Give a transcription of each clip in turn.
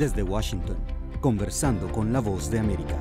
desde Washington, conversando con la voz de América.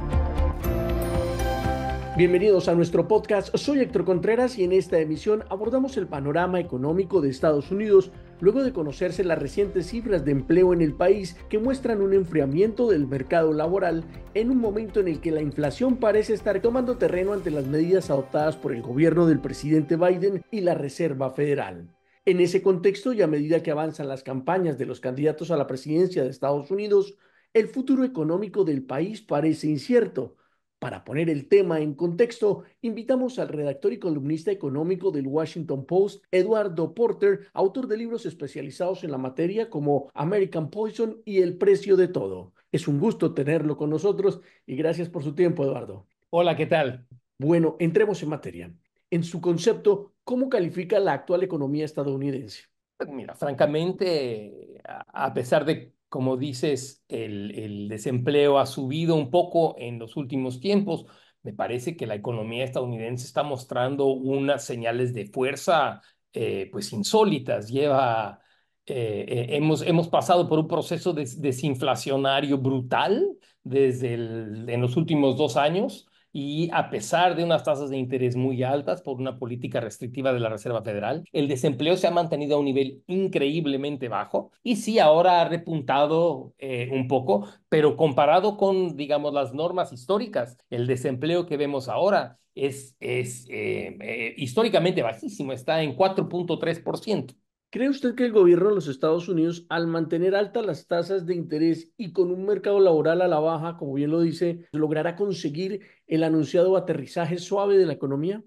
Bienvenidos a nuestro podcast, soy Héctor Contreras y en esta emisión abordamos el panorama económico de Estados Unidos luego de conocerse las recientes cifras de empleo en el país que muestran un enfriamiento del mercado laboral en un momento en el que la inflación parece estar tomando terreno ante las medidas adoptadas por el gobierno del presidente Biden y la Reserva Federal. En ese contexto y a medida que avanzan las campañas de los candidatos a la presidencia de Estados Unidos, el futuro económico del país parece incierto. Para poner el tema en contexto, invitamos al redactor y columnista económico del Washington Post, Eduardo Porter, autor de libros especializados en la materia como American Poison y El precio de todo. Es un gusto tenerlo con nosotros y gracias por su tiempo, Eduardo. Hola, ¿qué tal? Bueno, entremos en materia. En su concepto, ¿Cómo califica la actual economía estadounidense? Pues mira, francamente, a pesar de, como dices, el, desempleo ha subido un poco en los últimos tiempos, me parece que la economía estadounidense está mostrando unas señales de fuerza eh, pues insólitas. Lleva, eh, eh, hemos, pasado por un proceso desinflacionario brutal desde en los últimos dos años y a pesar de unas tasas de interés muy altas por una política restrictiva de la Reserva Federal, el desempleo se ha mantenido a un nivel increíblemente bajo y sí, ahora ha repuntado eh, un poco, pero comparado con, digamos, las normas históricas, el desempleo que vemos ahora es, es eh, eh, históricamente bajísimo, está en 4.3%. ¿Cree usted que el gobierno de los Estados Unidos, al mantener altas las tasas de interés y con un mercado laboral a la baja, como bien lo dice, logrará conseguir el anunciado aterrizaje suave de la economía?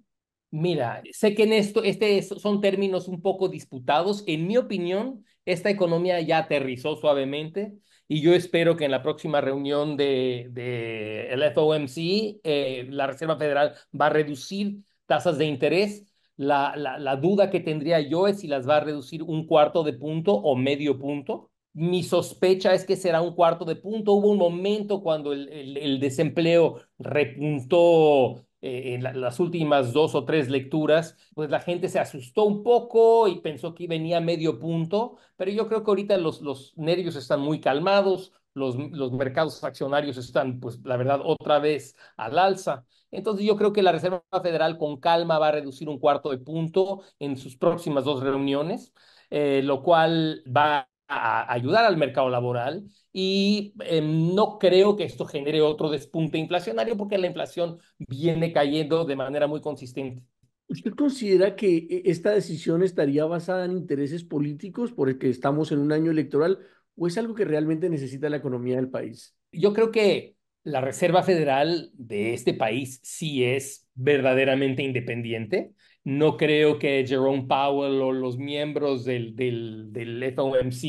Mira, sé que en esto este son términos un poco disputados. En mi opinión, esta economía ya aterrizó suavemente y yo espero que en la próxima reunión de, de el FOMC, eh, la Reserva Federal va a reducir tasas de interés la, duda que tendría yo es si las va a reducir un cuarto de punto o medio punto. Mi sospecha es que será un cuarto de punto. Hubo un momento cuando el, desempleo repuntó eh, en las últimas dos o tres lecturas, pues la gente se asustó un poco y pensó que venía medio punto, pero yo creo que ahorita los nervios están muy calmados los, los mercados accionarios están, pues la verdad, otra vez al alza. Entonces yo creo que la Reserva Federal con calma va a reducir un cuarto de punto en sus próximas dos reuniones, eh, lo cual va a ayudar al mercado laboral y em, no creo que esto genere otro despunte inflacionario porque la inflación viene cayendo de manera muy consistente. ¿Usted considera que eh, esta decisión estaría basada en intereses políticos porque estamos en un año electoral o es algo que realmente necesita la economía del país? Yo creo que la Reserva Federal de este país sí es verdaderamente independiente. No creo que Jerome Powell o los miembros del, del, FOMC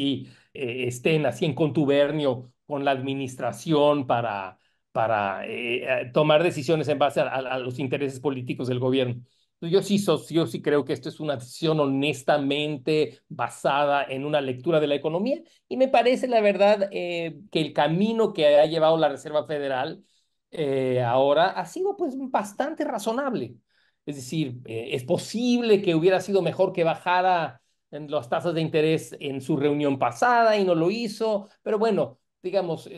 eh, estén así en contubernio con la administración para, para eh, eh, tomar decisiones en base a los intereses políticos del gobierno. Yo sí, yo sí creo que esto es una decisión honestamente basada en una lectura de la economía y me parece, la verdad, eh, que el camino que ha llevado la Reserva Federal eh, ahora ha sido pues bastante razonable. Es decir, eh, es posible que hubiera sido mejor que bajara en las tasas de interés en su reunión pasada y no lo hizo, pero bueno, digamos,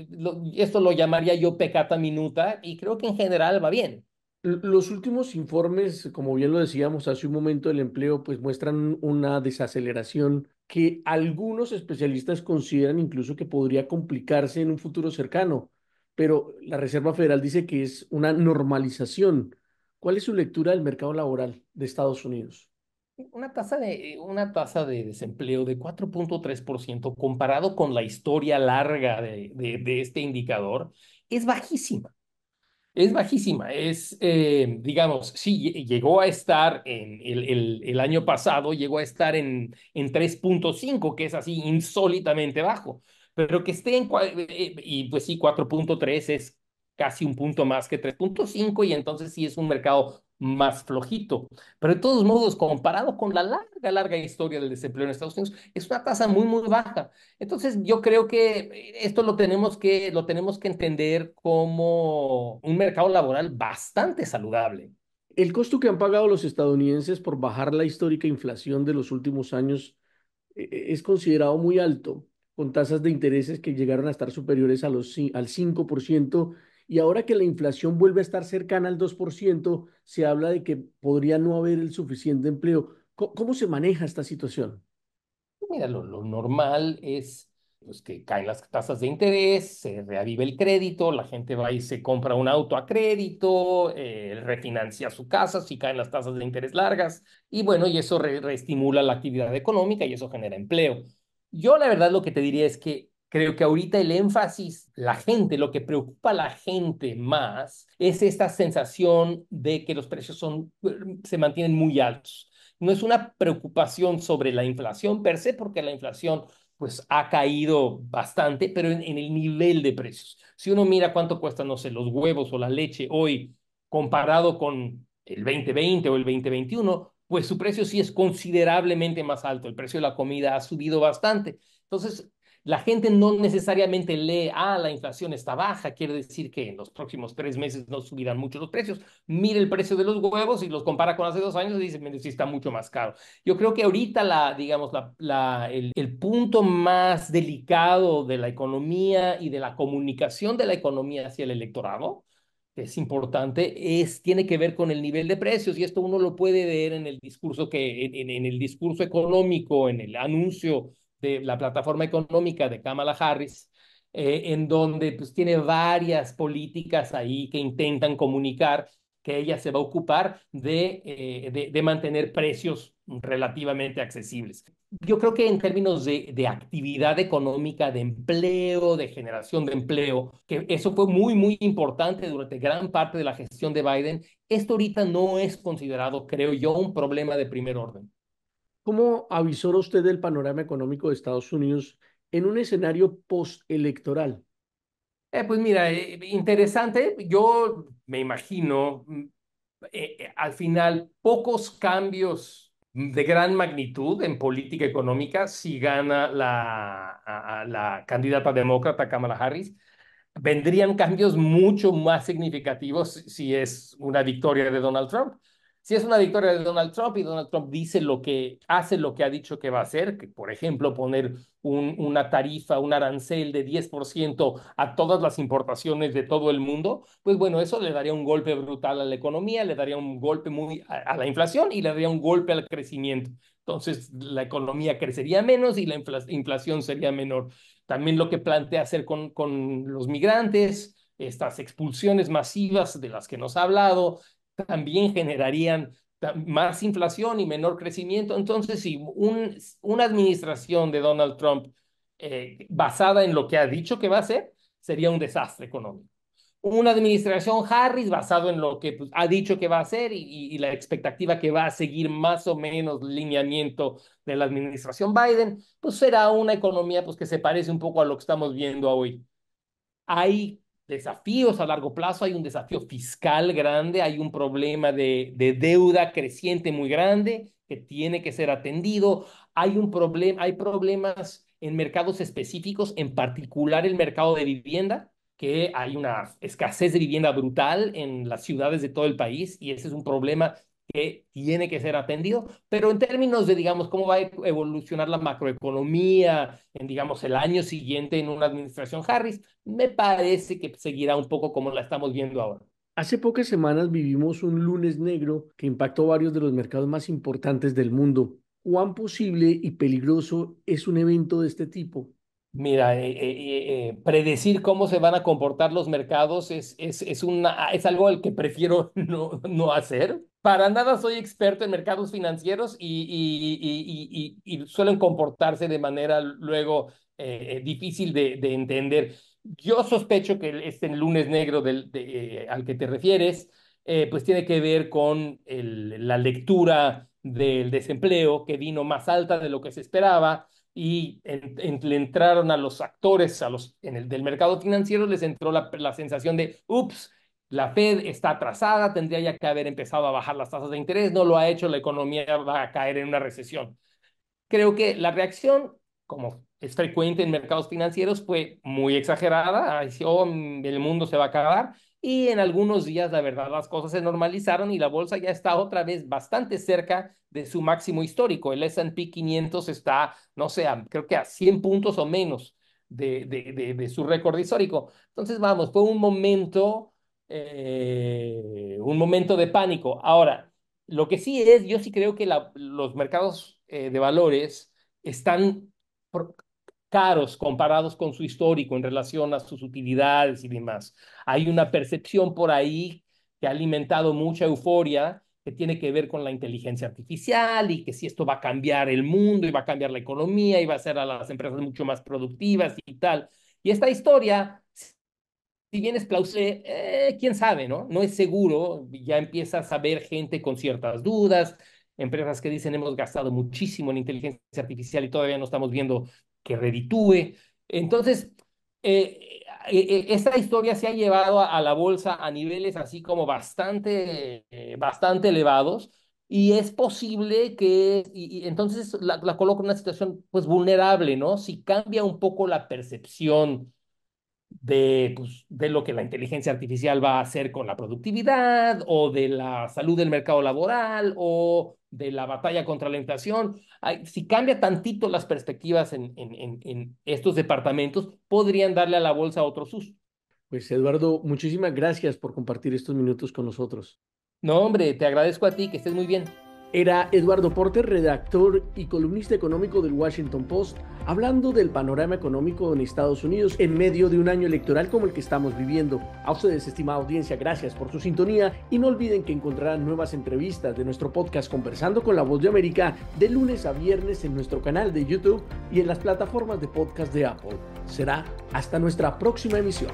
esto lo llamaría yo pecata minuta y creo que en general va bien. Los últimos informes, como bien lo decíamos hace un momento, del empleo, pues muestran una desaceleración que algunos especialistas consideran incluso que podría complicarse en un futuro cercano, pero la Reserva Federal dice que es una normalización. ¿Cuál es su lectura del mercado laboral de Estados Unidos? Una tasa de, eh, una tasa de desempleo de 4.3% comparado con la historia larga de este indicador es bajísima es bajísima, es, eh, digamos, sí, llegó a estar en el, año pasado, llegó a estar en, en 3.5, que es así insólitamente bajo, pero que esté en, eh, y pues sí, 4.3 es casi un punto más que 3.5 y entonces sí es un mercado más flojito. Pero de todos modos, comparado con la larga, larga historia del desempleo en Estados Unidos, es una tasa muy, muy baja. Entonces, yo creo que esto lo tenemos que, lo tenemos que entender como un mercado laboral bastante saludable. El costo que han pagado los estadounidenses por bajar la histórica inflación de los últimos años e, e, es considerado muy alto, con tasas de intereses que llegaron a estar superiores a los, al 5% y ahora que la inflación vuelve a estar cercana al 2%, se habla de que podría no haber el suficiente empleo. ¿Cómo, se maneja esta situación? Mira, lo, normal es pues, que caen las tasas de interés, se reaviva el crédito, la gente va y se compra un auto a crédito, eh, refinancia su casa si caen las tasas de interés largas, y bueno, y eso reestimula la actividad económica y eso genera empleo. Yo la verdad lo que te diría es que Creo que ahorita el énfasis, la gente, lo que preocupa a la gente más es esta sensación de que los precios son, se mantienen muy altos. No es una preocupación sobre la inflación per se, porque la inflación pues ha caído bastante, pero en, el nivel de precios. Si uno mira cuánto cuestan, no sé, los huevos o la leche hoy comparado con el 2020 o el 2021, pues su precio sí es considerablemente más alto. El precio de la comida ha subido bastante. Entonces, la gente no necesariamente lee, ah, la inflación está baja, quiere decir que en los próximos tres meses no subirán mucho los precios. mire el precio de los huevos y los compara con hace dos años y dice, sí está mucho más caro. Yo creo que ahorita, la, digamos, el, punto más delicado de la economía y de la comunicación de la economía hacia el electorado, que es importante, es, tiene que ver con el nivel de precios y esto uno lo puede ver en el discurso, que, en el discurso económico, en el anuncio de la plataforma económica de Kamala Harris, eh, en donde pues, tiene varias políticas ahí que intentan comunicar que ella se va a ocupar eh, de, de, mantener precios relativamente accesibles. Yo creo que en términos de, de, actividad económica, de empleo, de generación de empleo, que eso fue muy, muy importante durante gran parte de la gestión de Biden, esto ahorita no es considerado, creo yo, un problema de primer orden. ¿Cómo avisora usted del panorama económico de Estados Unidos en un escenario postelectoral? Eh, pues mira, eh, interesante. Yo me imagino mm, eh, eh, al final pocos cambios de gran magnitud en política económica si gana la, la candidata demócrata Kamala Harris. Vendrían cambios mucho más significativos si es una victoria de Donald Trump si es una victoria de Donald Trump y Donald Trump dice lo que hace, lo que ha dicho que va a hacer, que por ejemplo poner una tarifa, un arancel de 10% a todas las importaciones de todo el mundo, pues bueno, eso le daría un golpe brutal a la economía, le daría un golpe muy a, la inflación y le daría un golpe al crecimiento. Entonces, la economía crecería menos y la inflación sería menor. También lo que plantea hacer con, con los migrantes, estas expulsiones masivas de las que nos ha hablado, también generarían más inflación y menor crecimiento. Entonces, si una administración de Donald Trump eh, basada en lo que ha dicho que va a hacer, sería un desastre económico. Una administración Harris basado en lo que pues, ha dicho que va a hacer y, la expectativa que va a seguir más o menos lineamiento de la administración Biden, pues será una economía pues, que se parece un poco a lo que estamos viendo hoy. Hay desafíos a largo plazo, hay un desafío fiscal grande, hay un problema de, deuda creciente muy grande que tiene que ser atendido, hay, un problema, hay problemas en mercados específicos, en particular el mercado de vivienda, que hay una escasez de vivienda brutal en las ciudades de todo el país y ese es un problema que tiene que ser atendido, pero en términos de, digamos, cómo va a evolucionar la macroeconomía en, digamos, el año siguiente en una administración Harris, me parece que seguirá un poco como la estamos viendo ahora. Hace pocas semanas vivimos un lunes negro que impactó varios de los mercados más importantes del mundo. ¿Cuán posible y peligroso es un evento de este tipo? Mira, eh, eh, eh, predecir cómo se van a comportar los mercados es, es, algo al que prefiero no, hacer. Para nada soy experto en mercados financieros y, suelen comportarse de manera luego difícil de, entender. Yo sospecho que este lunes negro al que te refieres, pues tiene que ver con la lectura del desempleo que vino más alta de lo que se esperaba y le entraron a los actores a los, en el, del mercado financiero, les entró la, sensación de, ups, la Fed está atrasada, tendría ya que haber empezado a bajar las tasas de interés, no lo ha hecho, la economía va a caer en una recesión. Creo que la reacción, como es frecuente en mercados financieros, fue muy exagerada, oh, el mundo se va a acabar, y en algunos días, la verdad, las cosas se normalizaron y la bolsa ya está otra vez bastante cerca de su máximo histórico. El S&P 500 está, no sé, creo que a 100 puntos o menos de, su récord histórico. Entonces, vamos, fue un momento, eh, un momento de pánico. Ahora, lo que sí es, yo sí creo que los mercados eh, de valores están caros comparados con su histórico en relación a sus utilidades y demás. Hay una percepción por ahí que ha alimentado mucha euforia que tiene que ver con la inteligencia artificial y que si esto va a cambiar el mundo y va a cambiar la economía y va a hacer a las empresas mucho más productivas y tal. Y esta historia, si bien es plausible, eh, quién sabe, ¿no? No es seguro, ya empieza a saber gente con ciertas dudas, empresas que dicen hemos gastado muchísimo en inteligencia artificial y todavía no estamos viendo que reditúe. Entonces, eh, eh, eh, esta historia se ha llevado a, la bolsa a niveles así como bastante, bastante elevados y es posible que, y, entonces la, la, en una situación pues vulnerable, ¿no? Si cambia un poco la percepción de, pues, de lo que la inteligencia artificial va a hacer con la productividad o de la salud del mercado laboral o de la batalla contra la inflación. Si cambia tantito las perspectivas en, en, en estos departamentos, podrían darle a la bolsa otro sus Pues Eduardo, muchísimas gracias por compartir estos minutos con nosotros. No, hombre, te agradezco a ti, que estés muy bien. Era Eduardo Porter, redactor y columnista económico del Washington Post, hablando del panorama económico en Estados Unidos en medio de un año electoral como el que estamos viviendo. A ustedes, estimada audiencia, gracias por su sintonía y no olviden que encontrarán nuevas entrevistas de nuestro podcast Conversando con la Voz de América de lunes a viernes en nuestro canal de YouTube y en las plataformas de podcast de Apple. Será hasta nuestra próxima emisión.